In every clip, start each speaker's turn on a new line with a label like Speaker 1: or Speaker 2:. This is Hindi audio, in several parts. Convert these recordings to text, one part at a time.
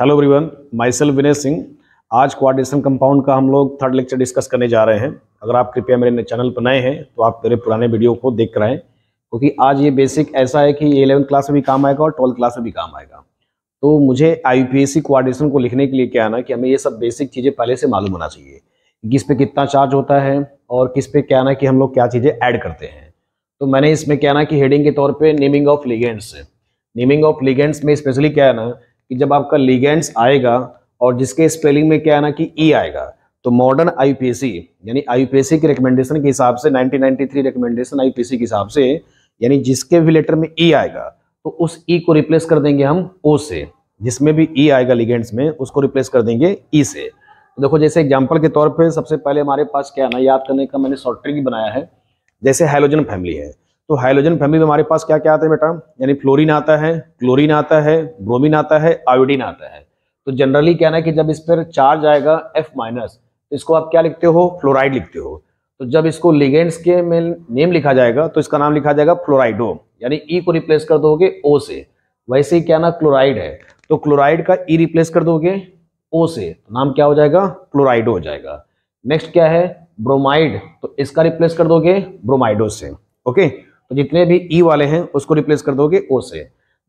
Speaker 1: Hello everyone myself Vinay Singh आज क्वाड्रेशन कंपाउंड का हम लोग थर्ड लेक्चर डिस्कस करने जा रहे हैं अगर आप कृपया मेरे चैनल पर नए हैं तो आप मेरे पुराने वीडियो को देख रहे हैं क्योंकि आज ये बेसिक ऐसा है कि ये 11 क्लास में भी काम आएगा और ट्वेल्थ क्लास में भी काम आएगा तो मुझे आई पी को लिखने के लिए क्या आना कि हमें ये सब बेसिक चीज़ें पहले से मालूम होना चाहिए किस पे कितना चार्ज होता है और किस पे क्या ना कि हम लोग क्या चीज़ें ऐड करते हैं तो मैंने इसमें क्या ना कि हेडिंग के तौर पे naming of ligands naming of ligands में स्पेशली क्या है ना कि जब आपका लिगेंड्स आएगा और जिसके स्पेलिंग में क्या है ना कि ई e आएगा तो मॉडर्न आईपीएसी यानी आईपीएसी के रिकमेंडेशन के हिसाब से 1993 रिकमेंडेशन आईपीएसी के हिसाब से यानी जिसके भी लेटर में ई e आएगा तो उस ई e को रिप्लेस कर देंगे हम ओ से जिसमें भी ई आएगा लिगेंड्स में उसको रिप्लेस कर देंगे ई से तो देखो जैसे एग्जाम्पल के तौर पर सबसे पहले हमारे पास क्या है ना याद करने का मैंने शॉर्ट ट्रिक बनाया है जैसे हाइलोजन फैमिली है तो हाइलोजन फैमिली में हमारे पास क्या क्या आता है बेटा यानी फ्लोरिन आता है क्लोरिन आता है ब्रोमिन आता है आयोडीन आता है तो जनरली कहना है कि जब इस पर चार्ज आएगा एफ माइनस तो इसको आप क्या लिखते हो फ्लोराइड लिखते हो तो जब इसको लिगेंड्स के में नेम लिखा जाएगा तो इसका नाम लिखा जाएगा फ्लोराइडो यानी ई e को रिप्लेस कर दोगे ओ से वैसे ही क्या ना क्लोराइड है तो क्लोराइड का ई e रिप्लेस कर दोगे ओ से तो नाम क्या हो जाएगा क्लोराइडो हो जाएगा नेक्स्ट क्या है ब्रोमाइड तो इसका रिप्लेस कर दोगे ब्रोमाइडो से ओके तो जितने भी ई e वाले हैं उसको रिप्लेस कर दोगे ओ से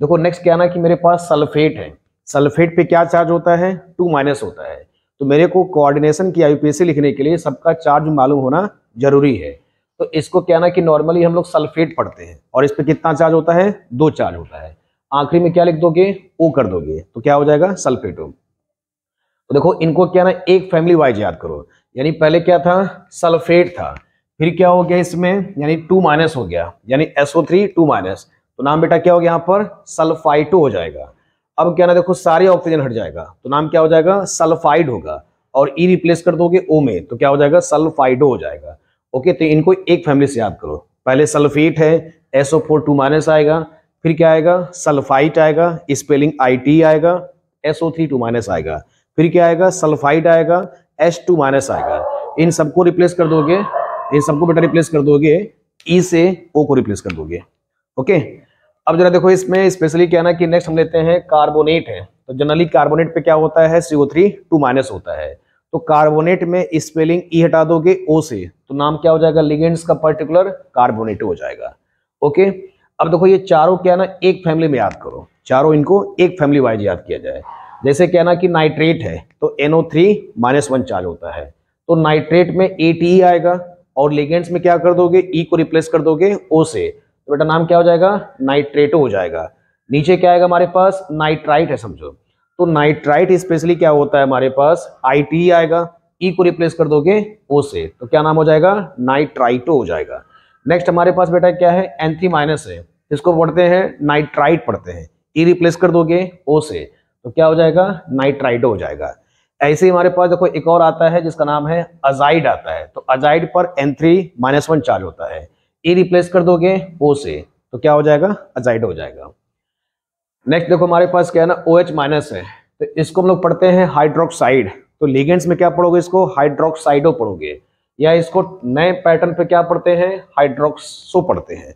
Speaker 1: देखो नेक्स्ट क्या ना कि मेरे पास सल्फेट है सल्फेट पे क्या चार्ज होता है टू माइनस होता है तो मेरे को कोऑर्डिनेशन की आईपीएससी लिखने के लिए सबका चार्ज मालूम होना जरूरी है तो इसको क्या ना कि नॉर्मली हम लोग सल्फेट पढ़ते हैं और इस पर कितना चार्ज होता है दो चार्ज होता है आखिरी में क्या लिख दोगे ओ कर दोगे तो क्या हो जाएगा सल्फेटो तो देखो इनको क्या ना एक फैमिली वाइज याद करो यानी पहले क्या था सल्फेट था फिर क्या हो गया इसमें यानी टू माइनस हो गया यानी एसओ थ्री टू माइनस तो नाम बेटा क्या हो गया यहाँ पर सल्फाइटो हो जाएगा अब क्या ना देखो सारे ऑक्सीजन हट जाएगा तो नाम क्या हो जाएगा सल्फाइड होगा और ई e रिप्लेस कर दोगे ओ में तो क्या हो जाएगा सल्फाइडो हो जाएगा ओके तो इनको एक फैमिली से याद करो पहले सल्फेट है एसओ फोर टू माइनस आएगा फिर क्या आएगा सल्फाइट आएगा स्पेलिंग आई टी आएगा एसओ थ्री टू माइनस आएगा फिर क्या आएगा सल्फाइड आएगा एच टू माइनस आएगा इन सबको रिप्लेस कर दोगे इन सबको बेटा रिप्लेस कर दोगे ई e से ओ को रिप्लेस कर दोगे ओके अब जरा देखो इसमें स्पेशली क्या ना कि नेक्स्ट हम लेते हैं कार्बोनेट है तो जनरली कार्बोनेट पे क्या होता है सीओ थ्री टू माइनस होता है तो कार्बोनेट में स्पेलिंग ई e हटा दोगे ओ से तो नाम क्या हो जाएगा लिगेंड्स का पर्टिकुलर कार्बोनेट हो जाएगा ओके अब देखो ये चारों क्या ना एक फैमिली में याद करो चारों इनको एक फैमिली वाइज याद किया जाए जैसे कहना कि नाइट्रेट है तो N O three minus one charge होता है तो नाइट्रेट में ए टी e आएगा और लिगेंड्स में क्या कर दोगे ई e को रिप्लेस कर दोगे ओ से तो बेटा नाम क्या हो जाएगा नाइट्रेटो हो जाएगा नीचे क्या आएगा हमारे पास नाइट्राइट है समझो तो नाइट्राइट स्पेशली क्या होता है हमारे पास आई e आएगा ई e को रिप्लेस कर दोगे ओ से तो क्या नाम हो जाएगा नाइट्राइटो हो जाएगा नेक्स्ट हमारे पास बेटा क्या है एन थ्री माइनस है इसको पढ़ते हैं नाइट्राइट पढ़ते हैं ई e रिप्लेस कर दोगे ओ से तो क्या हो जाएगा नाइट्राइड हो जाएगा ऐसे हमारे पास देखो एक और आता है जिसका नाम है अजाइड आता है तो अजाइड पर N three minus one charge होता है ए रिप्लेस कर दोगे ओ से तो क्या हो जाएगा अजाइड हो जाएगा नेक्स्ट देखो हमारे पास क्या है ना ओ एच माइनस है तो इसको हम लोग पढ़ते हैं हाइड्रोक्साइड तो लिगेंड्स में क्या पढ़ोगे इसको हाइड्रोक्साइडो पढ़ोगे या इसको नए पैटर्न पे क्या पढ़ते हैं हाइड्रोक्सो पढ़ते हैं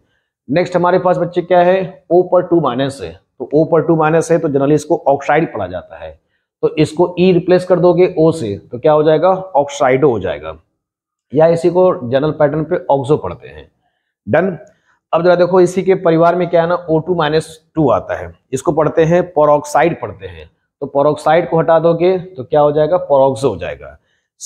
Speaker 1: नेक्स्ट हमारे पास बच्चे क्या है ओ पर टू माइनस है तो ओ पर टू माइनस है तो जनरली इसको ऑक्साइड पढ़ा जाता है तो इसको ई e रिप्लेस कर दोगे ओ से तो क्या हो जाएगा ऑक्साइडो हो जाएगा या इसी को जनरल पैटर्न पे ऑक्सो पढ़ते हैं डन अब जरा देखो इसी के परिवार में क्या है ना ओ टू माइनस टू आता है इसको पढ़ते हैं पोरोक्साइड पढ़ते हैं तो पोरोक्साइड को हटा दोगे तो क्या हो जाएगा पोरोक्सो हो जाएगा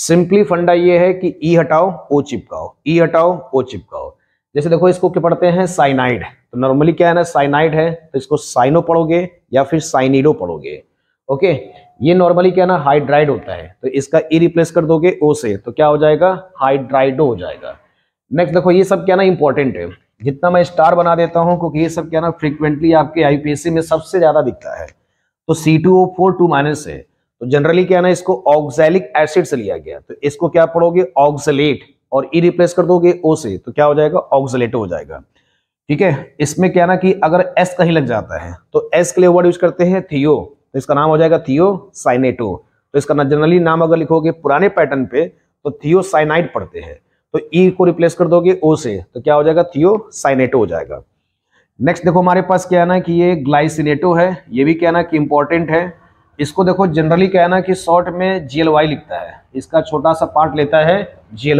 Speaker 1: सिंपली फंडा ये है कि ई e हटाओ ओ चिपकाओ ई e हटाओ ओ चिपकाओ जैसे देखो इसको क्या पढ़ते हैं साइनाइड तो नॉर्मली क्या है ना साइनाइड है तो इसको साइनो पढ़ोगे या फिर साइनिडो पढ़ोगे ओके ये नॉर्मली क्या ना हाइड्राइड होता है तो इसका ई e रिप्लेस कर दोगे ओ से तो क्या हो जाएगा हाइड्राइडो हो जाएगा नेक्स्ट देखो ये सब क्या ना इंपॉर्टेंट है जितना मैं स्टार बना देता हूँ क्योंकि ये सब क्या ना फ्रिक्वेंटली आपके आईपीएससी में सबसे ज्यादा दिखता है तो C two O four two minus है तो जनरली क्या ना इसको ऑक्सैलिक एसिड से लिया गया तो इसको क्या पढ़ोगे ऑक्सलेट और ई रिप्लेस कर दोगे ओ से तो क्या हो जाएगा ऑक्सलेटो हो जाएगा ठीक है इसमें क्या ना कि अगर एस कहीं लग जाता है तो एस के लिए वर्ड यूज करते हैं थियो तो इसका नाम हो जाएगा थियो साइनेटो तो इसका ना जनरली नाम अगर लिखोगे पुराने पैटर्न पे तो थियो साइनाइट पढ़ते हैं तो ई e को रिप्लेस कर दोगे ओ से तो क्या हो जाएगा थियो साइनेटो हो जाएगा नेक्स्ट देखो हमारे पास क्या है ना कि ये ग्लाइसिनेटो है ये भी क्या ना कि इंपॉर्टेंट है इसको देखो जनरली क्या है ना कि शॉर्ट में जी लिखता है इसका छोटा सा पार्ट लेता है जी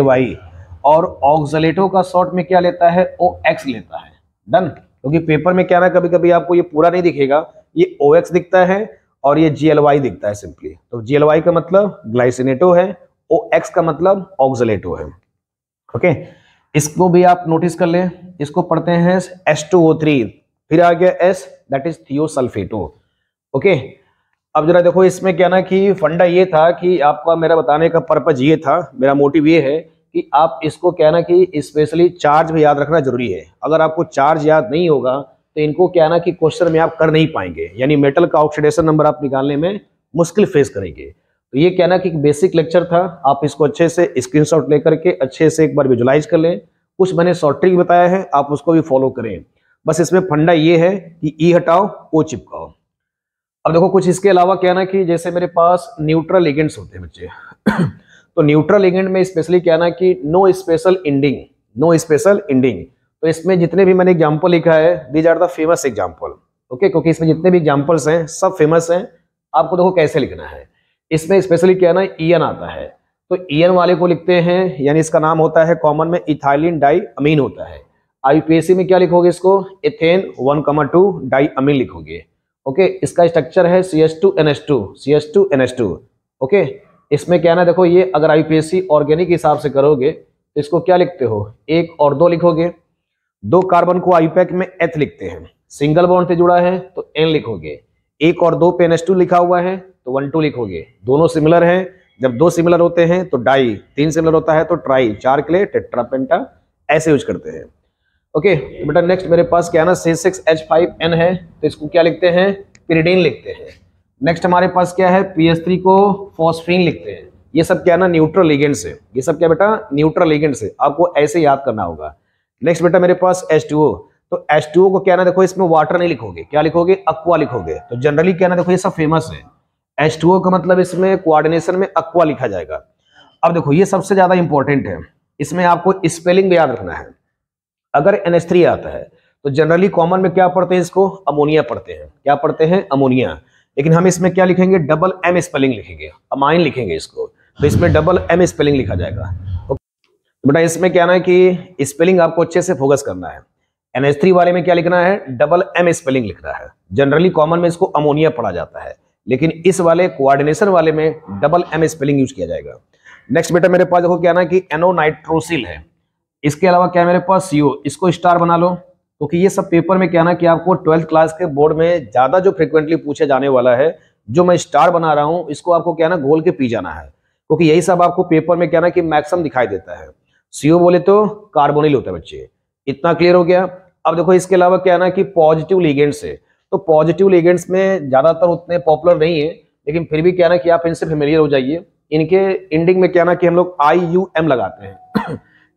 Speaker 1: और ऑक्जलेटो का शॉर्ट में क्या लेता है ओ एक्स लेता है डन क्योंकि तो पेपर में क्या ना कभी कभी आपको ये पूरा नहीं दिखेगा ये ओ एक्स दिखता है और ये जी दिखता है सिंपली तो जी का मतलब ग्लाइसिनेटो है ओ एक्स का मतलब ऑक्जलेटो है ओके इसको भी आप नोटिस कर ले इसको पढ़ते हैं एस टू ओ थ्री फिर आ गया S that is thiosulphato okay okay? अब जरा देखो इसमें क्या ना कि फंडा ये था कि आपका मेरा बताने का पर्पज ये था मेरा मोटिव ये है कि आप इसको क्या ना कि स्पेशली चार्ज भी याद रखना जरूरी है अगर आपको चार्ज याद नहीं होगा तो इनको क्या ना कि क्वेश्चन में आप कर नहीं पाएंगे यानी मेटल का ऑक्सीडेशन नंबर आप निकालने में मुश्किल फेस करेंगे तो ये कहना कि बेसिक लेक्चर था आप इसको अच्छे से स्क्रीनशॉट लेकर के अच्छे से एक बार विजुलाइज कर लें कुछ मैंने शॉर्ट ट्रिक बताया है आप उसको भी फॉलो करें बस इसमें फंडा ये है कि ई हटाओ ओ चिपकाओ अब देखो कुछ इसके अलावा क्या ना कि जैसे मेरे पास न्यूट्रल एगेंट्स होते हैं बच्चे तो न्यूट्रल एगेंट में स्पेशली क्या ना कि no special ending no special ending तो इसमें जितने भी मैंने एग्जाम्पल लिखा है these are the famous example okay क्योंकि इसमें जितने भी एग्जाम्पल्स हैं सब फेमस हैं आपको देखो कैसे लिखना है इसमें स्पेशली क्या ना ईएन आता है तो एन वाले को लिखते हैं यानी इसका नाम होता है कॉमन में इथाइलिन डाई अमीन होता है आईपीएससी में क्या लिखोगे इसको ethane one comma two diamine लिखोगे ओके इसका स्ट्रक्चर है C S two N S two C S two N S two okay इसमें क्या ना देखो ये अगर I P S C organic हिसाब से करोगे तो इसको क्या लिखते हो एक और दो लिखोगे दो कार्बन को आईपैक e में एथ लिखते हैं सिंगल बॉन्ड से जुड़ा है तो एन लिखोगे एक और दो पे एन लिखा हुआ है तो वन टू लिखोगे दोनों सिमिलर हैं जब दो सिमिलर होते हैं तो डाई तीन सिमिलर होता है तो ट्राई चार के लिए टेट्रापेंटा ऐसे यूज करते हैं ओके okay, बेटा नेक्स्ट मेरे पास क्या ना C six H five N है तो इसको क्या लिखते हैं पिरीडीन लिखते हैं नेक्स्ट हमारे पास क्या है पी एस थ्री को फॉस्फीन लिखते हैं ये सब क्या ना न्यूट्रल लिगेंड्स से ये सब क्या बेटा न्यूट्रल लिगेंड्स से आपको ऐसे याद करना होगा नेक्स्ट बेटा मेरे पास एच टू ओ तो एच टू ओ को क्या ना देखो इसमें वाटर नहीं लिखोगे क्या लिखोगे अक्वा लिखोगे तो जनरली क्या ना देखो ये सब फेमस है एच टू ओ का मतलब इसमें कोऑर्डिनेशन में अक्वा लिखा जाएगा अब देखो ये सबसे ज़्यादा इंपॉर्टेंट है इसमें आपको स्पेलिंग भी याद रखना है अगर एन आता है तो जनरली कॉमन में क्या पढ़ते हैं इसको अमोनिया पढ़ते हैं क्या पढ़ते हैं अमोनिया लेकिन हम इसमें क्या लिखेंगे डबल एम स्पेलिंग लिखेंगे अमाइन लिखेंगे इसको तो इसमें डबल एम स्पेलिंग लिखा जाएगा तो बेटा इसमें क्या ना कि स्पेलिंग आपको अच्छे से फोकस करना है एन वाले में क्या लिखना है डबल एम स्पेलिंग लिखना है जनरली कॉमन में इसको अमोनिया पढ़ा जाता है लेकिन इस वाले कोऑर्डिनेशन वाले में डबल एम स्पेलिंग यूज किया जाएगा नेक्स्ट बेटा मेरे पास देखो क्या ना कि एनो नाइट्रोसिल है इसके अलावा क्या मेरे पास सीओ इसको स्टार बना लो क्योंकि तो ये सब पेपर में क्या ना कि आपको ट्वेल्थ क्लास के बोर्ड में ज़्यादा जो फ्रिक्वेंटली पूछे जाने वाला है जो मैं स्टार बना रहा हूँ इसको आपको क्या ना घोल के पी जाना है क्योंकि यही सब आपको पेपर में क्या ना कि मैक्सिम दिखाई देता है सीओ बोले तो कार्बोनिल होता है बच्चे इतना क्लियर हो गया अब देखो इसके अलावा क्या ना कि पॉजिटिव लीगेंट्स है तो पॉजिटिव लीगेंट्स में ज़्यादातर उतने पॉपुलर नहीं है लेकिन फिर भी क्या ना कि आप इनसे फेमिलियर हो जाइए इनके एंडिंग में क्या ना कि हम लोग आई यू एम लगाते हैं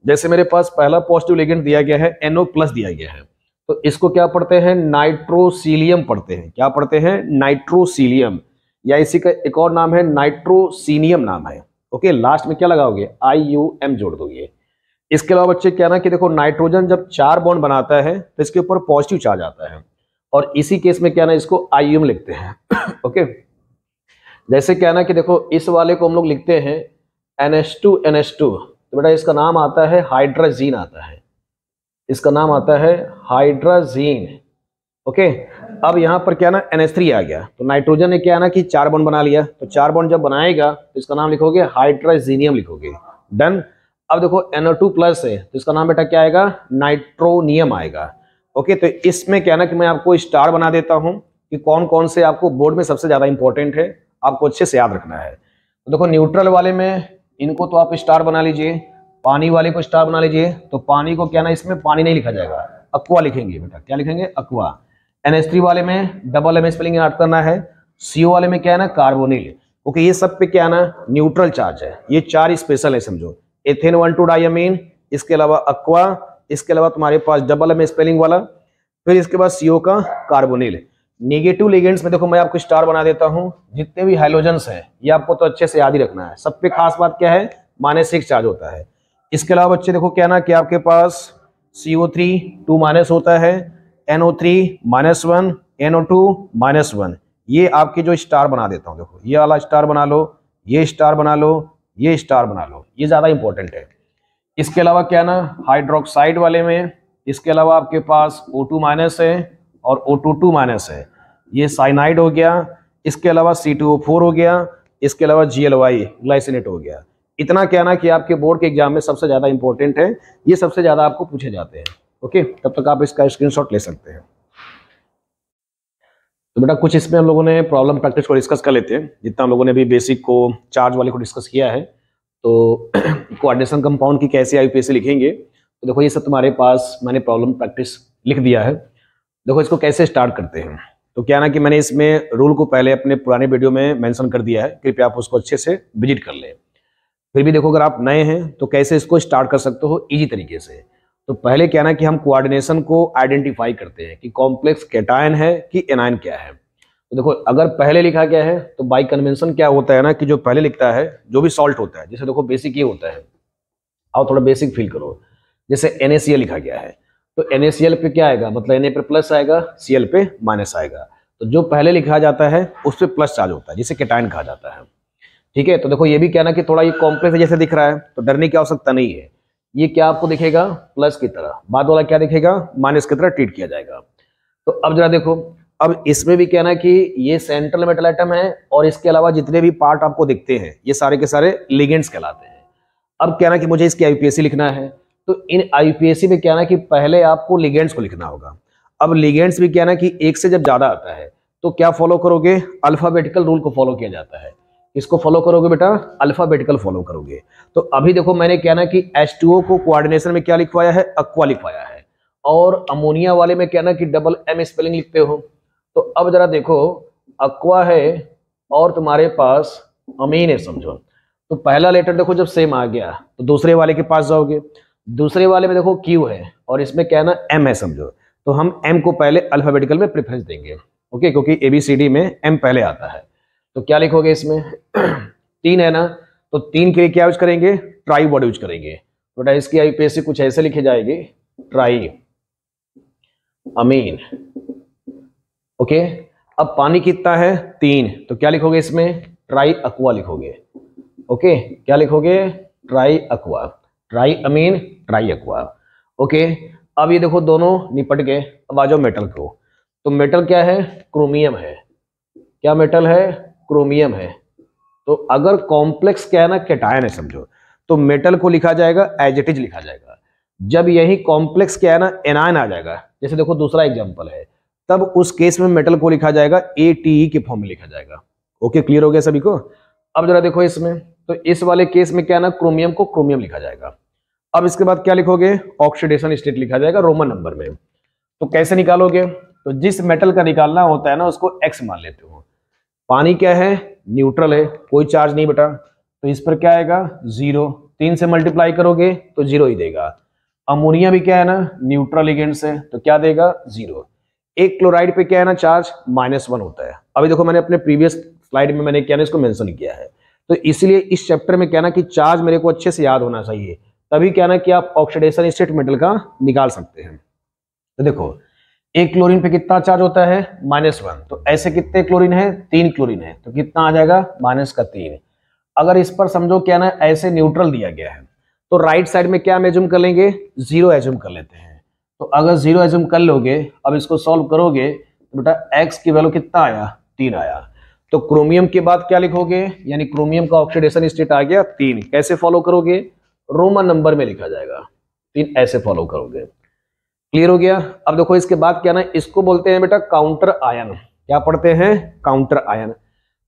Speaker 1: जैसे मेरे पास पहला पॉजिटिव लेगेंट दिया गया है एनओ प्लस दिया गया है तो इसको क्या पढ़ते हैं नाइट्रोसीलियम पढ़ते हैं क्या पढ़ते हैं नाइट्रोसीलियम या इसी का एक और नाम है नाइट्रोसीनियम नाम है ओके लास्ट में क्या लगाओगे आई यू एम जोड़ दोगे इसके अलावा बच्चे क्या ना कि देखो नाइट्रोजन जब चार बॉन्ड बनाता है तो इसके ऊपर पॉजिटिव चार्ज आता है और इसी केस में क्या ना इसको आई यू एम लिखते हैं ओके जैसे क्या ना कि देखो इस वाले को हम लोग लिखते हैं N S two N S two तो बेटा इसका नाम आता है हाइड्राजीन आता है इसका नाम आता है हाइड्राजीन ओके अब यहाँ पर क्या ना एन आ गया तो नाइट्रोजन ने क्या ना कि चार बॉन्ड बना लिया तो चार बॉन्ड जब बनाएगा तो इसका नाम लिखोगे हाइड्राजीनियम लिखोगे डन अब देखो NO2 प्लस है तो इसका नाम बेटा क्या आएगा नाइट्रोनियम आएगा ओके तो इसमें क्या ना कि मैं आपको स्टार बना देता हूं कि कौन कौन से आपको बोर्ड में सबसे ज़्यादा इंपॉर्टेंट है आपको अच्छे से याद रखना है तो देखो न्यूट्रल वाले में इनको तो आप स्टार बना लीजिए पानी वाले को स्टार बना लीजिए तो पानी को क्या ना इसमें पानी नहीं लिखा जाएगा अक्वा लिखेंगे बेटा क्या लिखेंगे अक्वा एनएस वाले में डबल एम स्पेलिंग ऐड करना है सीओ वाले में क्या है ना कार्बोनिल ओके ये सब पे क्या है ना न्यूट्रल चार्ज है ये चार स्पेशल है समझो एथेन वन टू डायमीन इसके अलावा अक्वा इसके अलावा तुम्हारे पास डबल एम स्पेलिंग वाला फिर इसके बाद सीओ का कार्बोनिल नेगेटिव लिगेंड्स में देखो मैं आपको स्टार बना देता हूं जितने भी हाइलोजन है ये आपको तो अच्छे से याद ही रखना है सबसे खास बात क्या है माइनस सिक्स चार्ज होता है इसके अलावा बच्चे देखो क्या ना कि आपके पास C O three two minus होता है N O three minus one N O two minus one ये आपके जो स्टार बना देता हूँ देखो ये वाला स्टार बना लो ये स्टार बना लो ये स्टार बना लो ये ज़्यादा इंपॉर्टेंट है इसके अलावा क्या ना हाइड्रोक्साइड वाले में इसके अलावा आपके पास ओ टू माइनस है और ओ टू टू माइनस है ये साइनाइड हो गया इसके अलावा सी टू ओ फोर हो गया इसके अलावा जी एल वाई ग्लाइसिनेट हो गया इतना कहना कि आपके बोर्ड के एग्जाम में सबसे ज़्यादा इंपॉर्टेंट है ये सबसे ज़्यादा आपको पूछे जाते हैं ओके तब तक आप इसका स्क्रीनशॉट ले सकते हैं तो बेटा कुछ इसमें हम लोगों ने प्रॉब्लम प्रैक्टिस को डिस्कस कर लेते हैं जितना हम लोगों ने अभी बेसिक को चार्ज वाले को डिस्कस किया है तो कोऑर्डिनेशन कंपाउंड की कैसे आई लिखेंगे तो देखो ये सब तुम्हारे पास मैंने प्रॉब्लम प्रैक्टिस लिख दिया है देखो इसको कैसे स्टार्ट करते हैं तो क्या ना कि मैंने इसमें रूल को पहले अपने पुराने वीडियो में मेंशन कर दिया है कृपया आप उसको अच्छे से विजिट कर लें फिर भी देखो अगर आप नए हैं तो कैसे इसको स्टार्ट कर सकते हो इजी तरीके से तो पहले क्या ना कि हम कोऑर्डिनेशन को आइडेंटिफाई करते हैं कि कॉम्प्लेक्स कैटायन है कि एनायन क्या है तो देखो अगर पहले लिखा गया है तो बाई कन्वेंशन क्या होता है ना कि जो पहले लिखता है जो भी सॉल्ट होता है जैसे देखो बेसिक ये होता है आओ थोड़ा बेसिक फील करो जैसे एन लिखा गया है तो एन पे क्या आएगा मतलब एन पे प्लस आएगा सी पे माइनस आएगा तो जो पहले लिखा जाता है उस पर प्लस चार्ज होता है जिसे केटाइन कहा जाता है ठीक है तो देखो ये भी क्या ना कि थोड़ा ये कॉम्प्लेक्स है जैसे दिख रहा है तो डरने की आवश्यकता नहीं है ये क्या आपको दिखेगा प्लस की तरह बाद वाला क्या दिखेगा माइनस की तरह ट्रीट किया जाएगा तो अब जरा देखो अब इसमें भी कहना कि ये सेंट्रल मेटल आइटम है और इसके अलावा जितने भी पार्ट आपको दिखते हैं ये सारे के सारे लिगेंड्स कहलाते हैं अब कहना कि मुझे इसकी आईपीएससी लिखना है तो इन आईपीएससी में क्या ना कि पहले आपको लिगेंड्स को लिखना होगा अब लिगेंड्स भी क्या ना कि एक से जब ज़्यादा आता है तो क्या फॉलो करोगे अल्फ़ाबेटिकल रूल को फॉलो किया जाता है इसको फॉलो करोगे बेटा अल्फ़ाबेटिकल फॉलो करोगे तो अभी देखो मैंने क्या ना कि एच को कोऑर्डिनेशन में क्या लिखवाया है अक्वा लिखवाया है और अमोनिया वाले में क्या ना कि डबल एम स्पेलिंग लिखते हो तो अब जरा देखो अक्वा है और तुम्हारे पास अमीन है समझो तो पहला लेटर देखो जब सेम आ गया तो दूसरे वाले के पास जाओगे दूसरे वाले में देखो क्यू है और इसमें क्या है ना एम है समझो तो हम एम को पहले अल्फाबेटिकल में प्रेफरेंस देंगे ओके क्योंकि ए बी सी डी में एम पहले आता है तो क्या लिखोगे इसमें तीन है ना तो तीन के लिए क्या यूज करेंगे ट्राई वर्ड यूज करेंगे तो डाइस की आईपीएससी कुछ ऐसे लिखे जाएगी ट्राई अमीन ओके अब पानी कितना है तीन तो क्या लिखोगे इसमें ट्राई अक्वा लिखोगे ओके क्या लिखोगे tri aqua tri amine tri aqua okay अब ये देखो दोनों निपट गए अब आ जाओ मेटल को तो मेटल क्या है क्रोमियम है क्या मेटल है क्रोमियम है तो अगर कॉम्प्लेक्स क्या है ना कैटायन है समझो तो मेटल को लिखा जाएगा एज इट इज लिखा जाएगा जब यही कॉम्प्लेक्स क्या है ना एनायन आ जाएगा जैसे देखो दूसरा एग्जाम्पल है तब उस केस में मेटल को लिखा जाएगा ए टी ई के फॉर्म में लिखा जाएगा ओके क्लियर हो गया सभी को अब जरा देखो इसमें तो इस वाले केस में क्या ना क्रोमियम को क्रोमियम लिखा जाएगा अब इसके बाद क्या लिखोगे ऑक्सीडेशन स्टेट लिखा जाएगा रोमन नंबर में तो कैसे निकालोगे तो जिस मेटल का निकालना होता है ना उसको एक्स मान लेते हो पानी क्या है न्यूट्रल है कोई चार्ज नहीं बेटा तो इस पर क्या आएगा जीरो तीन से मल्टीप्लाई करोगे तो जीरो ही देगा अमोनिया भी क्या है ना न्यूट्रल इगेंट से तो क्या देगा जीरो एक क्लोराइड पे क्या है ना चार्ज माइनस वन होता है अभी देखो मैंने अपने प्रीवियस स्लाइड में मैंने क्या ना इसको मेंशन किया है तो इसलिए इस चैप्टर में कहना कि चार्ज मेरे को अच्छे से याद होना चाहिए तभी कहना कि आप ऑक्सीडेशन स्टेट मेटल का निकाल सकते हैं तो देखो एक क्लोरीन पे कितना चार्ज होता है माइनस वन तो ऐसे कितने क्लोरीन है तीन क्लोरीन है तो कितना आ जाएगा माइनस का तीन अगर इस पर समझो क्या ना ऐसे न्यूट्रल दिया गया है तो राइट साइड में क्या हम एज्यूम कर लेंगे जीरो एज्यूम कर लेते हैं तो अगर जीरो एज्यूम कर लोगे अब इसको सॉल्व करोगे तो बेटा एक्स की वैल्यू कितना आया तीन आया तो क्रोमियम के बाद क्या लिखोगे यानी क्रोमियम का ऑक्सीडेशन स्टेट आ गया तीन कैसे फॉलो करोगे रोमन नंबर में लिखा जाएगा तीन ऐसे फॉलो करोगे क्लियर हो गया अब देखो इसके बाद क्या ना इसको बोलते हैं बेटा काउंटर आयन क्या पढ़ते हैं काउंटर आयन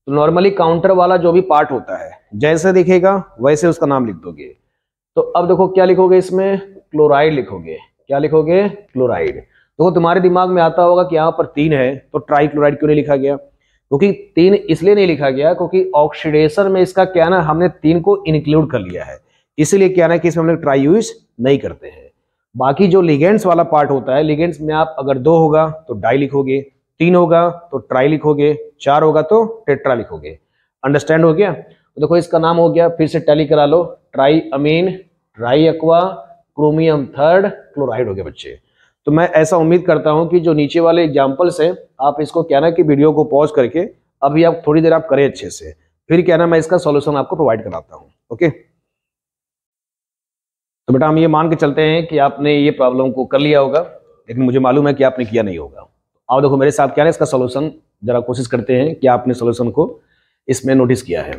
Speaker 1: तो नॉर्मली काउंटर वाला जो भी पार्ट होता है जैसे दिखेगा वैसे उसका नाम लिख दोगे तो अब देखो क्या लिखोगे इसमें क्लोराइड लिखोगे क्या लिखोगे क्लोराइड देखो तुम्हारे दिमाग में आता होगा कि यहां पर तीन है तो ट्राई क्यों नहीं लिखा गया क्योंकि तीन इसलिए नहीं लिखा गया क्योंकि ऑक्सीडेशन में इसका क्या ना हमने तीन को इंक्लूड कर लिया है इसीलिए क्या ना कि इसमें हम लोग ट्राई यूज नहीं करते हैं बाकी जो लिगेंड्स वाला पार्ट होता है लिगेंड्स में आप अगर दो होगा तो डाई लिखोगे तीन होगा तो ट्राई लिखोगे चार होगा तो टेट्रा लिखोगे अंडरस्टैंड हो गया तो देखो इसका नाम हो गया फिर से टैली करा लो tri amine tri aqua chromium third chloride हो गया बच्चे तो मैं ऐसा उम्मीद करता हूं कि जो नीचे वाले एग्जाम्पल्स हैं आप इसको क्या ना कि वीडियो को पॉज करके अभी आप थोड़ी देर आप करें अच्छे से फिर क्या ना मैं इसका सॉल्यूशन आपको प्रोवाइड कराता हूँ ओके तो बेटा हम ये मान के चलते हैं कि आपने ये प्रॉब्लम को कर लिया होगा लेकिन मुझे मालूम है कि आपने किया नहीं होगा आप देखो मेरे साथ क्या ना इसका सोल्यूशन जरा कोशिश करते हैं कि आपने सोल्यूशन को इसमें नोटिस किया है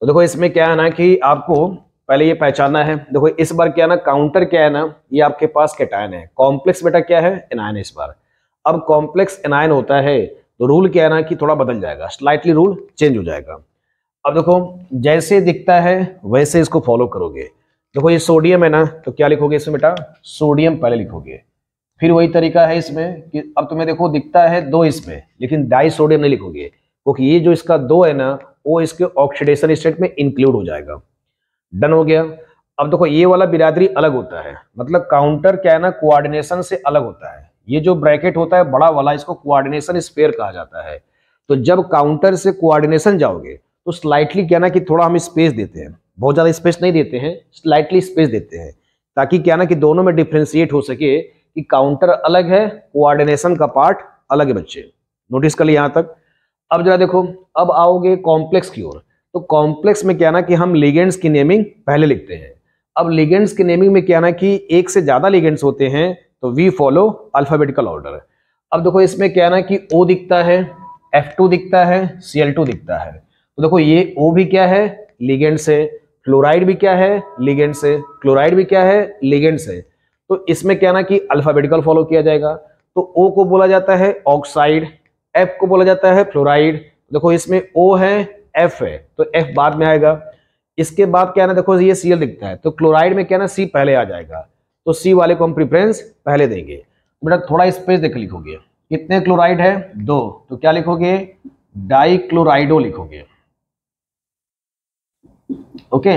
Speaker 1: तो देखो इसमें क्या है ना कि आपको पहले ये पहचानना है देखो इस बार क्या है ना काउंटर क्या है ना ये आपके पास कैटायन है कॉम्प्लेक्स बेटा क्या है एनायन इस बार अब कॉम्प्लेक्स एनायन होता है तो रूल क्या है ना कि थोड़ा बदल जाएगा स्लाइटली रूल चेंज हो जाएगा अब देखो जैसे दिखता है वैसे इसको फॉलो करोगे देखो ये सोडियम है ना तो क्या लिखोगे इसमें बेटा सोडियम पहले लिखोगे फिर वही तरीका है इसमें कि अब तुम्हें देखो दिखता है दो इसमें लेकिन डाई सोडियम नहीं लिखोगे क्योंकि ये जो इसका दो है ना वो इसके ऑक्सीडेशन स्टेट में इंक्लूड हो जाएगा डन हो गया अब देखो ये वाला बिरादरी अलग होता है मतलब काउंटर क्या है ना कोऑर्डिनेशन से अलग होता है ये जो ब्रैकेट होता है बड़ा वाला इसको कोऑर्डिनेशन स्पेयर कहा जाता है तो जब काउंटर से कोऑर्डिनेशन जाओगे तो स्लाइटली क्या ना कि थोड़ा हम स्पेस देते हैं बहुत ज़्यादा स्पेस नहीं देते हैं स्लाइटली स्पेस देते हैं ताकि क्या ना कि दोनों में डिफ्रेंशिएट हो सके कि काउंटर अलग है कोआर्डिनेशन का पार्ट अलग है बच्चे नोटिस कर लिया यहाँ तक अब जरा देखो अब आओगे कॉम्प्लेक्स की ओर तो कॉम्प्लेक्स में क्या ना कि हम लिगेंड्स की नेमिंग पहले लिखते हैं अब लिगेंड्स की नेमिंग में क्या ना कि एक से ज़्यादा लिगेंड्स होते हैं तो वी फॉलो अल्फाबेटिकल ऑर्डर अब देखो इसमें क्या ना कि ओ दिखता है एफ टू दिखता है सी एल टू दिखता है तो देखो ये ओ भी क्या है लिगेंड से क्लोराइड भी क्या है लिगेंड से क्लोराइड भी क्या है लिगेंड से तो इसमें क्या ना कि अल्फाबेटिकल फॉलो किया जाएगा तो ओ को बोला जाता है ऑक्साइड एफ को बोला जाता है फ्लोराइड देखो इसमें ओ है एफ है तो एफ बाद में आएगा इसके बाद क्या ना देखो ये सीएल दिखता है तो क्लोराइड में क्या ना सी पहले आ जाएगा तो सी वाले को हम प्रिफरेंस पहले देंगे बेटा थोड़ा स्पेस देख लिखोगे कितने क्लोराइड है दो तो क्या लिखोगे डाइक्लोराइडो लिखोगे ओके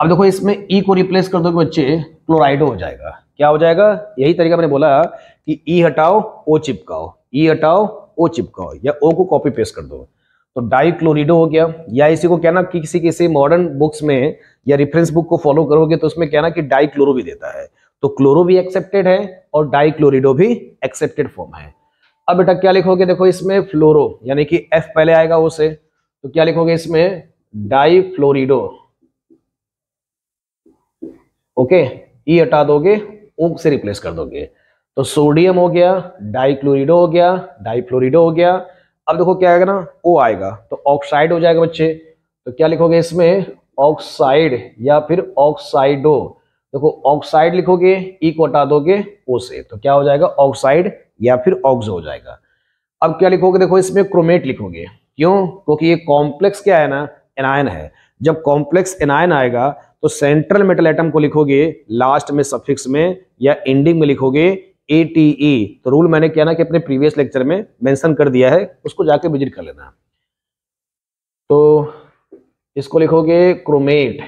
Speaker 1: अब देखो इसमें ई e को रिप्लेस कर दोगे बच्चे क्लोराइडो हो जाएगा क्या हो जाएगा यही तरीका मैंने बोला कि ई e हटाओ ओ चिपकाओ ई e हटाओ ओ चिपकाओ या ओ को कॉपी पेस्ट कर दो तो डाइक्लोरिडो हो गया या इसी को क्या ना किसी किसी मॉडर्न बुक्स में या रेफरेंस बुक को फॉलो करोगे तो उसमें क्या ना कि डाइक्लोरो भी देता है तो क्लोरो भी एक्सेप्टेड है और डाइक्लोरिडो भी एक्सेप्टेड फॉर्म है अब बेटा क्या लिखोगे देखो इसमें फ्लोरो यानी कि एफ पहले आएगा ओ से तो क्या लिखोगे इसमें डाइफ्लोरिडो ओके ई हटा दोगे ओ से रिप्लेस कर दोगे तो सोडियम हो गया डाइक्लोरिडो हो गया डाइफ्लोरिडो हो गया अब देखो क्या आएगा ना ओ आएगा तो ऑक्साइड हो जाएगा बच्चे तो क्या लिखोगे इसमें ऑक्साइड या फिर ऑक्साइडो देखो तो ऑक्साइड लिखोगे ई को हटा दोगे ओ से तो क्या हो जाएगा ऑक्साइड या फिर ऑक्सो हो जाएगा अब क्या लिखोगे देखो इसमें क्रोमेट लिखोगे क्यों क्योंकि ये कॉम्प्लेक्स क्या है ना एनायन है जब कॉम्प्लेक्स एनायन आएगा तो सेंट्रल मेटल एटम को लिखोगे लास्ट में सफिक्स में या एंडिंग में लिखोगे ए टी ई तो रूल मैंने क्या ना कि अपने प्रीवियस लेक्चर में मेंशन कर दिया है उसको जाके विजिट कर लेना तो इसको लिखोगे क्रोमेट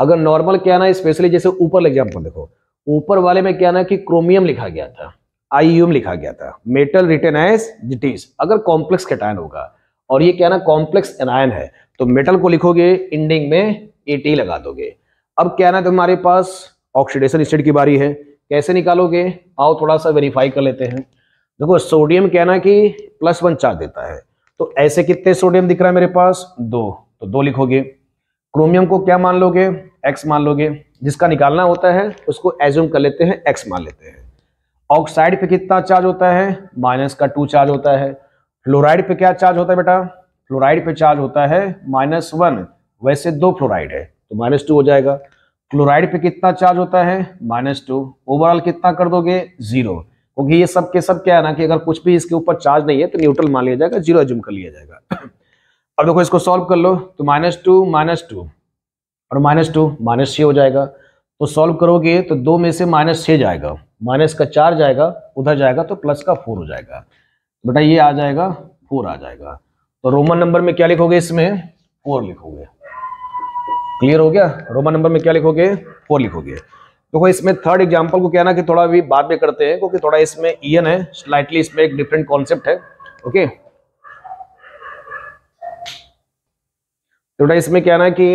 Speaker 1: अगर नॉर्मल क्या ना स्पेशली जैसे ऊपर एग्जाम्पल देखो ऊपर वाले में क्या ना कि क्रोमियम लिखा गया था आईयूम लिखा गया था मेटल रिटर्न जिटीज अगर कॉम्प्लेक्स कैटायन होगा और ये क्या ना कॉम्प्लेक्स एनायन है तो मेटल को लिखोगे इंडिंग में एटी लगा दोगे अब क्या ना तुम्हारे पास ऑक्सीडेशन स्टेट की बारी है कैसे निकालोगे आओ थोड़ा सा वेरीफाई कर लेते हैं देखो सोडियम क्या ना कि प्लस वन चार्ज देता है तो ऐसे कितने सोडियम दिख रहा है मेरे पास दो तो दो लिखोगे क्रोमियम को क्या मान लोगे एक्स मान लोगे जिसका निकालना होता है उसको एज्यूम कर लेते हैं एक्स मान लेते हैं ऑक्साइड पे कितना चार्ज होता है माइनस का टू चार्ज होता है फ्लोराइड पे क्या चार्ज होता है बेटा फ्लोराइड पे चार्ज होता है माइनस वन वैसे दो फ्लोराइड है तो माइनस टू हो जाएगा क्लोराइड पे कितना चार्ज होता है माइनस टू ओवरऑल कितना कर दोगे जीरो क्योंकि ये सब के सब क्या है ना कि अगर कुछ भी इसके ऊपर चार्ज नहीं है तो न्यूट्रल मान लिया जाएगा जीरो जुम कर लिया जाएगा अब देखो इसको सॉल्व कर लो तो माइनस टू माइनस टू और माइनस टू माइनस छः हो जाएगा तो सॉल्व करोगे तो दो में से माइनस छः जाएगा माइनस का चार जाएगा उधर जाएगा तो प्लस का फोर हो जाएगा बेटा ये आ जाएगा फोर आ जाएगा तो रोमन नंबर में क्या लिखोगे इसमें फोर लिखोगे क्लियर हो गया रोमन नंबर में क्या लिखोगे फोर लिखोगे देखो तो इसमें थर्ड एग्जाम्पल को कहना कि थोड़ा भी बाद में करते हैं क्योंकि थोड़ा इसमें ईएन है स्लाइटली इसमें एक डिफरेंट कॉन्सेप्ट है ओके थोड़ा इसमें कहना है कि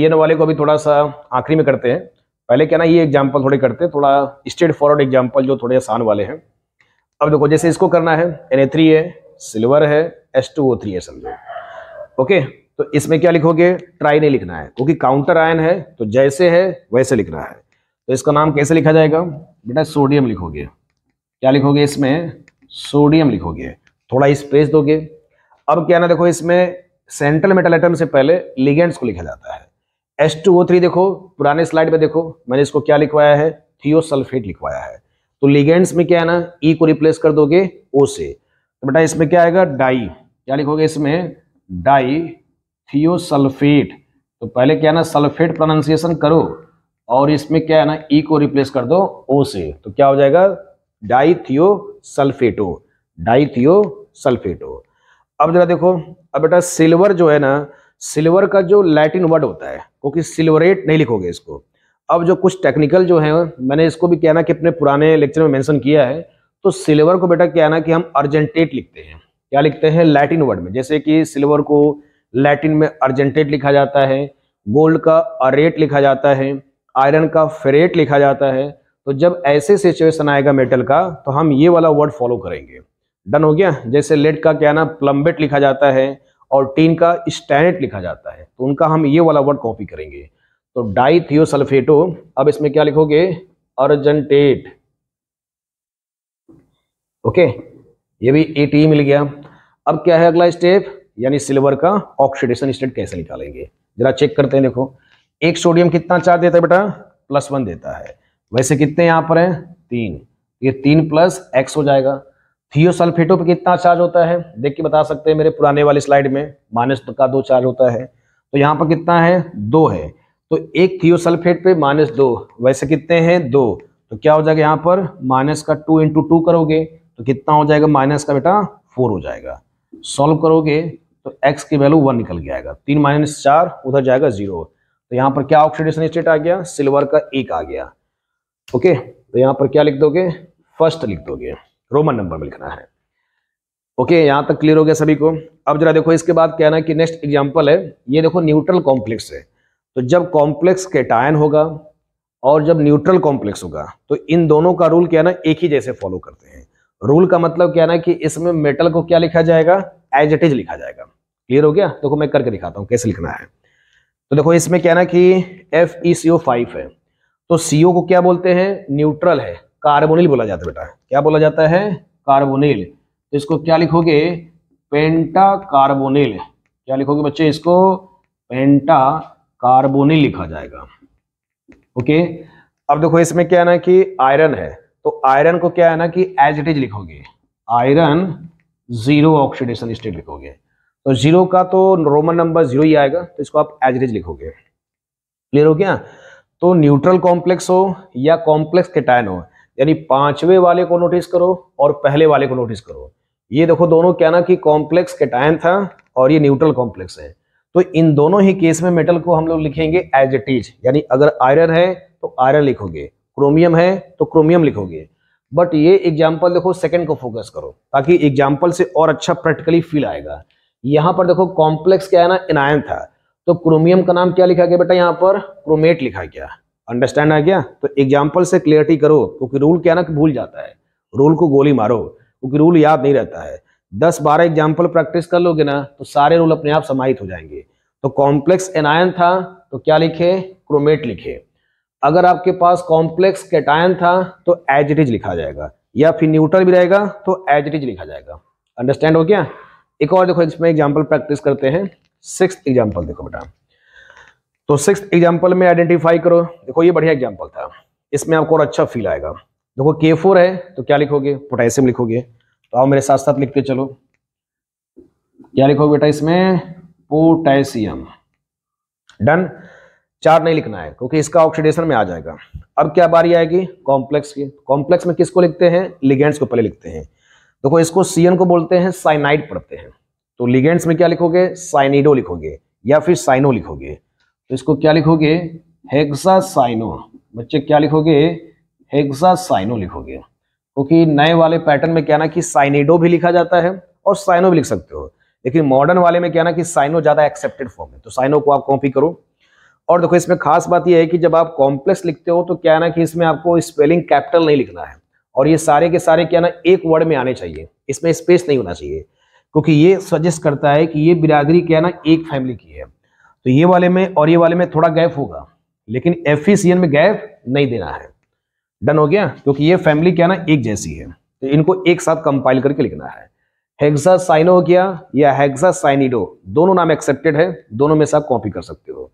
Speaker 1: ईएन वाले को अभी थोड़ा सा आखिरी में करते हैं पहले कहना ये एग्जाम्पल थोड़े करते हैं थोड़ा स्ट्रेट फॉरवर्ड एग्जाम्पल जो थोड़े आसान वाले हैं अब देखो जैसे इसको करना है एन है सिल्वर है एस है समझो ओके तो इसमें क्या लिखोगे ट्राई नहीं लिखना है क्योंकि काउंटर आयन है तो जैसे है वैसे लिखना है तो इसका नाम कैसे लिखा जाएगा बेटा सोडियम लिखोगे क्या लिखोगे इसमें सोडियम लिखोगे थोड़ा स्पेस दोगे अब क्या ना देखो इसमें सेंट्रल मेटल आइटम से पहले लिगेंड्स को लिखा जाता है थ्री देखो पुराने स्लाइड में देखो मैंने इसको क्या लिखवाया है थियोसल्फेट लिखवाया है तो लिगेंड्स में क्या है ना E को रिप्लेस कर दोगे ओ से तो बेटा इसमें क्या आएगा डाई क्या लिखोगे इसमें डाई थियोसल्फेट तो पहले क्या ना सल्फेट प्रोनाउंसिएशन करो और इसमें क्या है ना ई e को रिप्लेस कर दो ओ से तो क्या हो जाएगा डाइथियो सल्फेटो डाइथियो सल्फेटो अब जरा देखो अब बेटा सिल्वर जो है ना सिल्वर का जो लैटिन वर्ड होता है क्योंकि सिल्वरेट नहीं लिखोगे इसको अब जो कुछ टेक्निकल जो है मैंने इसको भी क्या ना कि अपने पुराने लेक्चर में मेंशन किया है तो सिल्वर को बेटा क्या ना कि हम अर्जेंटेट लिखते हैं क्या लिखते हैं लैटिन वर्ड में जैसे कि सिल्वर को लैटिन में अर्जेंटेट लिखा जाता है गोल्ड का अरेट लिखा जाता है आयरन का फेरेट लिखा जाता है तो जब ऐसे सिचुएशन आएगा मेटल का तो हम ये वाला वर्ड फॉलो करेंगे डन हो गया जैसे लेड का क्या ना प्लम्बेट लिखा जाता है और टीन का स्टैनेट लिखा जाता है तो उनका हम ये वाला वर्ड कॉपी करेंगे तो डाई थियोसल्फेटो अब इसमें क्या लिखोगे अर्जेंटेट ओके ये भी ए टी e मिल गया अब क्या है अगला स्टेप यानी सिल्वर का ऑक्सीडेशन स्टेट कैसे निकालेंगे जरा चेक करते हैं देखो एक सोडियम कितना चार्ज देता है बेटा प्लस वन देता है वैसे कितने यहाँ पर हैं तीन ये तीन प्लस एक्स हो जाएगा थियोसल्फेटो पे कितना चार्ज होता है देख के बता सकते हैं मेरे पुराने वाले स्लाइड में माइनस का दो चार्ज होता है तो यहाँ पर कितना है दो है तो एक थियोसल्फेट पे माइनस दो वैसे कितने हैं दो तो क्या हो जाएगा यहाँ पर माइनस का टू इंटू टू करोगे तो कितना हो जाएगा माइनस का बेटा फोर हो जाएगा सॉल्व करोगे तो एक्स की वैल्यू वन निकल गया आएगा तीन माइनस चार उधर जाएगा जीरो तो यहां पर क्या ऑक्सीडेशन स्टेट आ गया सिल्वर का एक आ गया ओके तो यहां पर क्या लिख दोगे फर्स्ट लिख दोगे रोमन नंबर में लिखना है ओके यहां तक क्लियर हो गया सभी को अब जरा देखो इसके बाद क्या ना कि नेक्स्ट एग्जाम्पल है ये देखो न्यूट्रल कॉम्प्लेक्स है तो जब कॉम्प्लेक्स केटायन होगा और जब न्यूट्रल कॉम्प्लेक्स होगा तो इन दोनों का रूल क्या ना एक ही जैसे फॉलो करते हैं रूल का मतलब क्या ना कि इसमें मेटल को क्या लिखा जाएगा एज इट इज लिखा जाएगा क्लियर हो गया देखो तो मैं करके दिखाता हूँ कैसे लिखना है तो देखो इसमें क्या ना कि एफ ई सी ओ फाइव है तो सीओ को क्या बोलते हैं न्यूट्रल है कार्बोनिल बोला जाता है बेटा क्या बोला जाता है कार्बोनिल तो इसको क्या लिखोगे पेंटा कार्बोनिल क्या लिखोगे बच्चे इसको पेंटा कार्बोनिल लिखा जाएगा ओके अब देखो इसमें क्या है ना कि आयरन है तो आयरन को क्या है ना कि एज इट इज लिखोगे आयरन जीरो ऑक्सीडेशन स्टेट लिखोगे तो जीरो का तो रोमन नंबर जीरो ही आएगा तो इसको आप एवरेज लिखोगे क्लियर हो गया तो न्यूट्रल कॉम्प्लेक्स हो या कॉम्प्लेक्स केटायन हो यानी पांचवे वाले को नोटिस करो और पहले वाले को नोटिस करो ये देखो दोनों क्या ना कि कॉम्प्लेक्स केटायन था और ये न्यूट्रल कॉम्प्लेक्स है तो इन दोनों ही केस में मेटल को हम लोग लिखेंगे एज इट इज यानी अगर आयरन है तो आयरन लिखोगे क्रोमियम है तो क्रोमियम लिखोगे बट ये एग्जाम्पल देखो सेकंड को फोकस करो ताकि एग्जाम्पल से और अच्छा प्रैक्टिकली फील आएगा यहां पर देखो कॉम्प्लेक्स क्या है ना इनायन था तो क्रोमियम का नाम क्या लिखा गया बेटा यहाँ पर क्रोमेट लिखा गया अंडरस्टैंड आ गया तो एग्जाम्पल से क्लियरिटी करो क्योंकि रूल क्या ना कि भूल जाता है रूल को गोली मारो क्योंकि रूल याद नहीं रहता है दस बारह एग्जाम्पल प्रैक्टिस कर लोगे ना तो सारे रूल अपने आप समाहित हो जाएंगे तो कॉम्प्लेक्स एनायन था तो क्या लिखे क्रोमेट लिखे अगर आपके पास कॉम्प्लेक्स कैटायन था तो एजिज लिखा जाएगा या फिर न्यूट्रल भी रहेगा तो एजिज लिखा जाएगा अंडरस्टैंड हो गया एक और देखो इसमें एग्जाम्पल प्रैक्टिस करते हैं सिक्स एग्जाम्पल देखो बेटा तो सिक्स एग्जाम्पल में आइडेंटिफाई करो देखो ये बढ़िया एग्जाम्पल था इसमें आपको और अच्छा फील आएगा देखो के फोर है तो क्या लिखोगे पोटेशियम लिखोगे तो आओ मेरे साथ साथ लिखते चलो क्या लिखोगे बेटा इसमें पोटेशियम डन चार नहीं लिखना है क्योंकि इसका ऑक्सीडेशन में आ जाएगा अब क्या बारी आएगी कॉम्प्लेक्स की कॉम्प्लेक्स में किसको लिखते हैं लिगेंड्स को पहले लिखते हैं देखो इसको सीएन को बोलते हैं साइनाइड पढ़ते हैं तो लिगेंड्स में क्या लिखोगे साइनिडो लिखोगे या फिर साइनो लिखोगे तो इसको क्या लिखोगे हेक्सा साइनो बच्चे क्या लिखोगे हेक्सा साइनो लिखोगे क्योंकि तो नए वाले पैटर्न में क्या ना कि साइनिडो भी लिखा जाता है और साइनो भी लिख सकते हो लेकिन मॉडर्न वाले में क्या ना कि साइनो ज्यादा एक्सेप्टेड फॉर्म है तो साइनो को आप कॉपी करो और देखो इसमें खास बात यह है कि जब आप कॉम्प्लेक्स लिखते हो तो क्या ना कि इसमें आपको स्पेलिंग कैपिटल नहीं लिखना है और ये सारे के सारे क्या ना एक वर्ड में आने चाहिए इसमें स्पेस नहीं होना चाहिए क्योंकि ये सजेस्ट करता है कि ये बिरादरी क्या ना एक फैमिली की है तो ये वाले में और ये वाले में थोड़ा गैप होगा लेकिन एफ e में गैप नहीं देना है डन हो गया क्योंकि ये फैमिली क्या ना एक जैसी है तो इनको एक साथ कंपाइल करके लिखना है हेक्सा साइनो हो या हेक्सा साइनिडो दोनों नाम एक्सेप्टेड है दोनों में से आप कॉपी कर सकते हो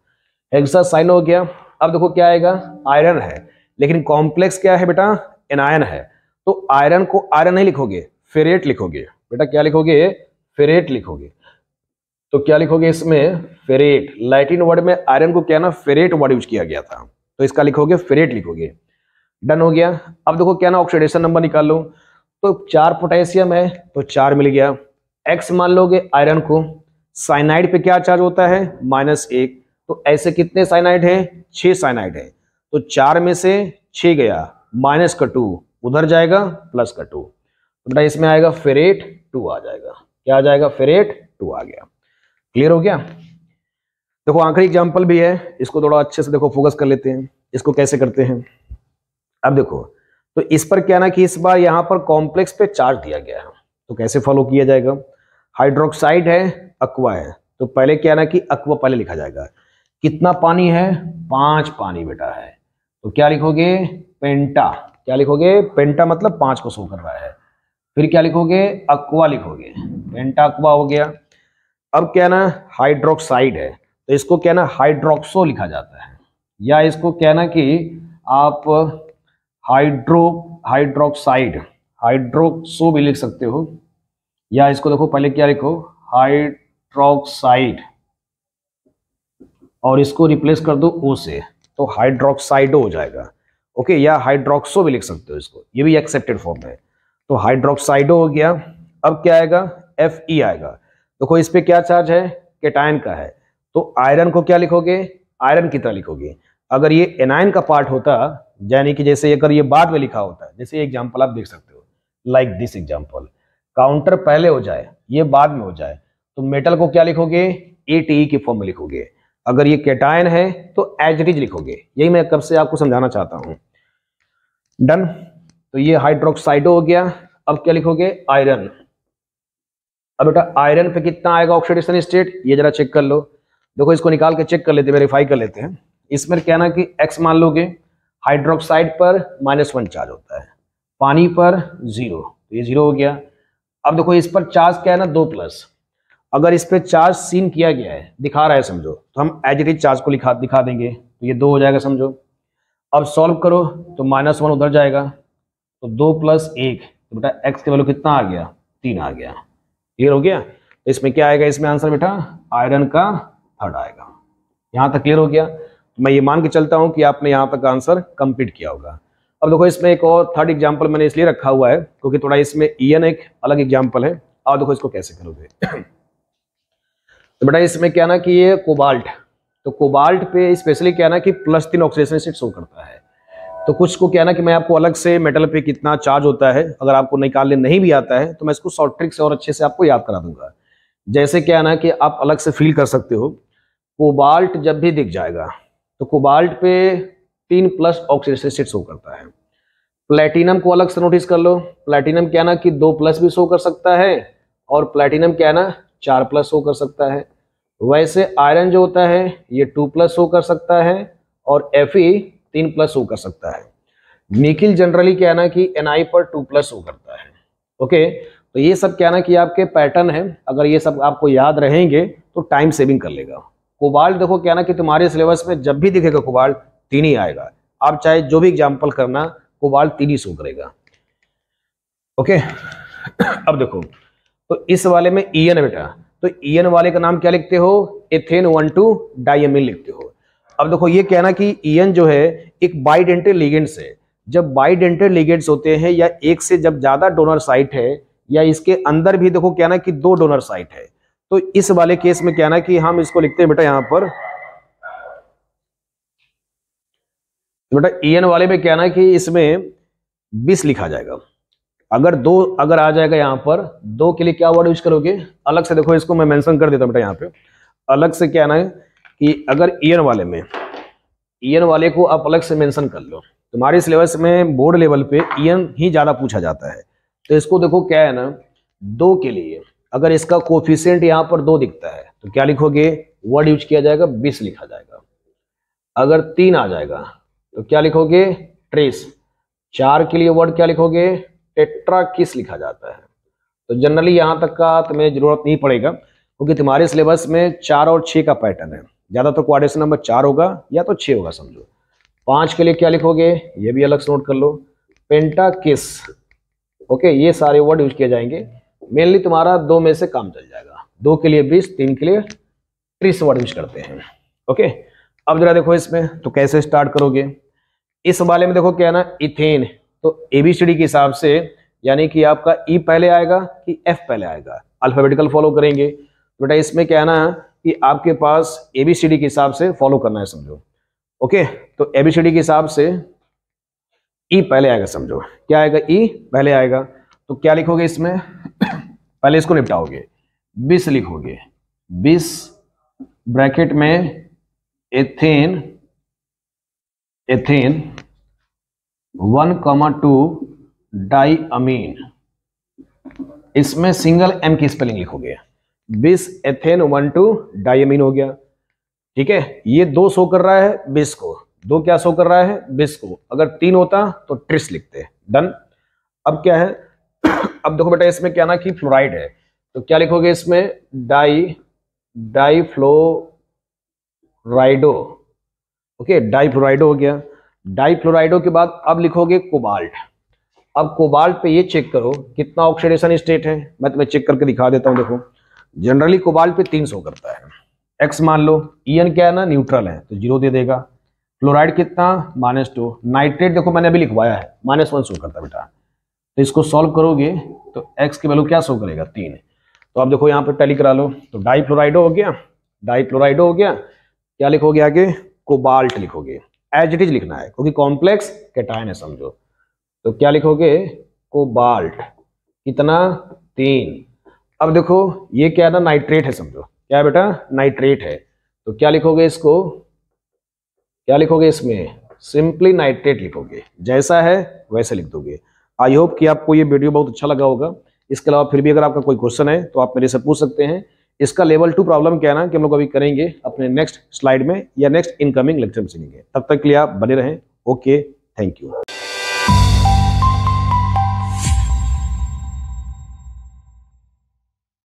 Speaker 1: हेक्सा साइनो हो अब देखो क्या आएगा आयरन है लेकिन कॉम्प्लेक्स क्या है बेटा एनायन है तो आयरन को आयरन नहीं लिखोगे फेरेट लिखोगे बेटा क्या लिखोगे फेरेट लिखोगे तो क्या लिखोगे इसमें फेरेट लैटिन वर्ड में आयरन को क्या ना फेरेट वर्ड यूज किया गया था तो इसका लिखोगे फेरेट लिखोगे डन हो गया अब देखो क्या ना ऑक्सीडेशन नंबर निकाल लो तो चार पोटेशियम है तो चार मिल गया एक्स मान लोगे आयरन को साइनाइड पे क्या चार्ज होता है माइनस एक तो ऐसे कितने साइनाइड हैं छह साइनाइड है तो चार में से छ गया माइनस का टू उधर जाएगा प्लस का टू तो बेटा इसमें आएगा फेरेट टू आ जाएगा क्या आ जाएगा फेरेट टू आ गया क्लियर हो गया देखो आखिरी एग्जाम्पल भी है इसको थोड़ा अच्छे से देखो फोकस कर लेते हैं इसको कैसे करते हैं अब देखो तो इस पर क्या ना कि इस बार यहां पर कॉम्प्लेक्स पे चार्ज दिया गया है तो कैसे फॉलो किया जाएगा हाइड्रोक्साइड है अक्वा है तो पहले क्या ना कि अक्वा पहले लिखा जाएगा कितना पानी है पांच पानी बेटा है तो क्या लिखोगे पेंटा क्या लिखोगे पेंटा मतलब पांच को शो कर रहा है फिर क्या लिखोगे अक्वा लिखोगे पेंटा अक्वा हो गया अब क्या ना हाइड्रोक्साइड है तो इसको क्या ना हाइड्रोक्सो लिखा जाता है या इसको क्या ना कि आप हाइड्रो हाइड्रोक्साइड हाइड्रोक्सो भी लिख सकते हो या इसको देखो पहले क्या लिखो हाइड्रोक्साइड और इसको रिप्लेस कर दो ओ से तो हाइड्रोक्साइडो हो जाएगा ओके या हाइड्रोक्सो भी लिख सकते हो इसको ये भी एक्सेप्टेड फॉर्म है तो हाइड्रोक्साइडो हो गया अब क्या आएगा एफ ई आएगा देखो तो इस पर क्या चार्ज है केटाइन का है तो आयरन को क्या लिखोगे आयरन की तरह लिखोगे अगर ये एनायन का पार्ट होता यानी कि जैसे अगर ये बाद में लिखा होता है जैसे एग्जाम्पल आप देख सकते हो लाइक दिस एग्जाम्पल काउंटर पहले हो जाए ये बाद में हो जाए तो मेटल को क्या लिखोगे ए टी के फॉर्म में लिखोगे अगर ये केटायन है तो एच लिखोगे यही मैं कब से आपको समझाना चाहता हूँ डन तो ये हाइड्रोक्साइडो हो गया अब क्या लिखोगे आयरन अब बेटा आयरन पे कितना आएगा ऑक्सीडेशन स्टेट ये जरा चेक कर लो देखो इसको निकाल के चेक कर लेते हैं वेरीफाई कर लेते हैं इसमें क्या ना कि एक्स मान लोगे हाइड्रोक्साइड पर माइनस वन चार्ज होता है पानी पर जीरो तो ये जीरो हो गया अब देखो इस पर चार्ज क्या है ना दो प्लस अगर इस पर चार्ज सीन किया गया है दिखा रहा है समझो तो हम एजिटिव चार्ज को लिखा दिखा देंगे तो ये दो हो जाएगा समझो अब सॉल्व करो तो माइनस वन उधर जाएगा तो दो प्लस एक तो बेटा एक्स के वैल्यू कितना आ गया तीन आ गया क्लियर हो गया तो इसमें क्या आएगा इसमें आंसर बेटा आयरन का थर्ड आएगा यहां तक क्लियर हो गया तो मैं ये मान के चलता हूं कि आपने यहां तक आंसर कंप्लीट किया होगा अब देखो इसमें एक और थर्ड एग्जाम्पल मैंने इसलिए रखा हुआ है क्योंकि थोड़ा इसमें ईएन एक अलग एग्जाम्पल है और देखो इसको कैसे करोगे तो बेटा इसमें क्या ना कि ये कोबाल्ट तो कोबाल्ट पे स्पेशली क्या ना कि प्लस तीन ऑक्सीडेशन से शो करता है तो कुछ को क्या ना कि मैं आपको अलग से मेटल पे कितना चार्ज होता है अगर आपको निकालने नहीं भी आता है तो मैं इसको शॉर्ट ट्रिक से और अच्छे से आपको याद करा दूंगा जैसे क्या ना कि आप अलग से फील कर सकते हो कोबाल्ट जब भी दिख जाएगा तो कोबाल्ट पे तीन प्लस ऑक्सीडेशन स्टेट शो करता है प्लेटिनम को अलग से नोटिस कर लो प्लेटिनम क्या ना कि दो प्लस भी शो कर सकता है और प्लेटिनम क्या ना चार प्लस शो कर सकता है वैसे आयरन जो होता है ये टू प्लस हो कर सकता है और एफ तीन प्लस हो कर सकता है निकिल जनरली क्या ना कि एन पर टू प्लस हो करता है ओके तो ये सब क्या ना कि आपके पैटर्न है अगर ये सब आपको याद रहेंगे तो टाइम सेविंग कर लेगा कुबाल देखो क्या ना कि तुम्हारे सिलेबस में जब भी दिखेगा कुबाल तीन ही आएगा आप चाहे जो भी एग्जाम्पल करना कुबाल तीन ही शो करेगा ओके अब देखो तो इस वाले में ई एन बेटा तो ईएन वाले का नाम क्या लिखते हो एथेन वन टू डाइमिन लिखते हो अब देखो ये कहना कि ईएन जो है एक बाइडेंटेड लिगेंट्स है जब बाइडेंटेड लिगेंट्स होते हैं या एक से जब ज्यादा डोनर साइट है या इसके अंदर भी देखो क्या ना कि दो डोनर साइट है तो इस वाले केस में क्या ना कि हम इसको लिखते हैं बेटा यहां पर बेटा ईएन वाले में कहना कि इसमें बीस लिखा जाएगा अगर दो अगर आ जाएगा यहाँ पर दो के लिए क्या वर्ड यूज करोगे अलग से देखो इसको मैं मेंशन कर देता हूँ बेटा यहाँ पे अलग से क्या ना कि अगर ईयर वाले में ईयर वाले को आप अलग से मेंशन कर लो तुम्हारे सिलेबस में बोर्ड लेवल पे ईयर ही ज़्यादा पूछा जाता है तो इसको देखो क्या है ना दो के लिए अगर इसका कोफिशियंट यहाँ पर दो दिखता है तो क्या लिखोगे वर्ड यूज किया जाएगा बीस लिखा जाएगा अगर तीन आ जाएगा तो क्या लिखोगे ट्रेस चार के लिए वर्ड क्या लिखोगे टेट्रा किस लिखा जाता है तो जनरली यहाँ तक का तुम्हें जरूरत नहीं पड़ेगा क्योंकि तुम्हारे सिलेबस में चार और छः का पैटर्न है ज़्यादा तो क्वाड्रेशन नंबर चार होगा या तो छः होगा समझो पाँच के लिए क्या लिखोगे ये भी अलग से नोट कर लो पेंटा किस ओके ये सारे वर्ड यूज किए जाएंगे मेनली तुम्हारा दो में से काम चल जाएगा दो के लिए बीस तीन के लिए त्रीस वर्ड यूज करते हैं ओके अब जरा देखो इसमें तो कैसे स्टार्ट करोगे इस वाले में देखो क्या है ना इथेन तो एबीसीडी के हिसाब से यानी कि आपका ई e पहले आएगा कि एफ पहले आएगा अल्फाबेटिकल फॉलो करेंगे तो बेटा इसमें क्या है ना कि आपके पास एबीसीडी के हिसाब से फॉलो करना है समझो ओके तो एबीसीडी के हिसाब से ई e पहले आएगा समझो क्या आएगा ई e पहले आएगा तो क्या लिखोगे इसमें पहले इसको निपटाओगे बिस लिखोगे बिस ब्रैकेट में ethane ethane one comma two amine इसमें सिंगल एम की स्पेलिंग लिखोगे बिस एथेन वन टू डाईमीन हो गया ठीक है ये दो शो कर रहा है बिस को दो क्या सो कर रहा है बिस को अगर तीन होता तो ट्रिस लिखते डन अब क्या है अब देखो बेटा इसमें क्या ना कि फ्लोराइड है तो क्या लिखोगे इसमें di di fluorido okay di fluorido हो गया डाइफ्लोराइडो के बाद अब लिखोगे कोबाल्ट अब कोबाल्ट पे ये चेक करो कितना ऑक्सीडेशन स्टेट है मैं तुम्हें चेक करके दिखा देता हूं देखो जनरली कोबाल्ट पे 300 करता है एक्स मान लो ईन क्या है ना न्यूट्रल है तो जीरो दे देगा फ्लोराइड कितना माइनस टू नाइट्रेट देखो मैंने अभी लिखवाया है माइनस वन शो करता है बेटा तो इसको सॉल्व करोगे तो एक्स की वैल्यू क्या शो करेगा तीन तो आप देखो यहाँ पे टैली करा लो तो डाई हो गया डाई हो गया क्या लिखोगे आगे कोबाल्ट लिखोगे एज इट इज लिखना है क्योंकि कॉम्प्लेक्स कैटायन है समझो तो क्या लिखोगे कोबाल्ट कितना तीन अब देखो ये क्या था नाइट्रेट है समझो क्या बेटा नाइट्रेट है तो क्या लिखोगे इसको क्या लिखोगे इसमें सिंपली नाइट्रेट लिखोगे जैसा है वैसे लिख दोगे आई होप कि आपको ये वीडियो बहुत अच्छा लगा होगा इसके अलावा फिर भी अगर आपका कोई क्वेश्चन है तो आप मेरे से पूछ सकते हैं इसका लेवल टू प्रॉब्लम क्या है ना कि हम लोग अभी करेंगे अपने नेक्स्ट स्लाइड में या नेक्स्ट इनकमिंग लेक्चर में सीखेंगे तब तक के लिए आप बने रहें ओके थैंक यू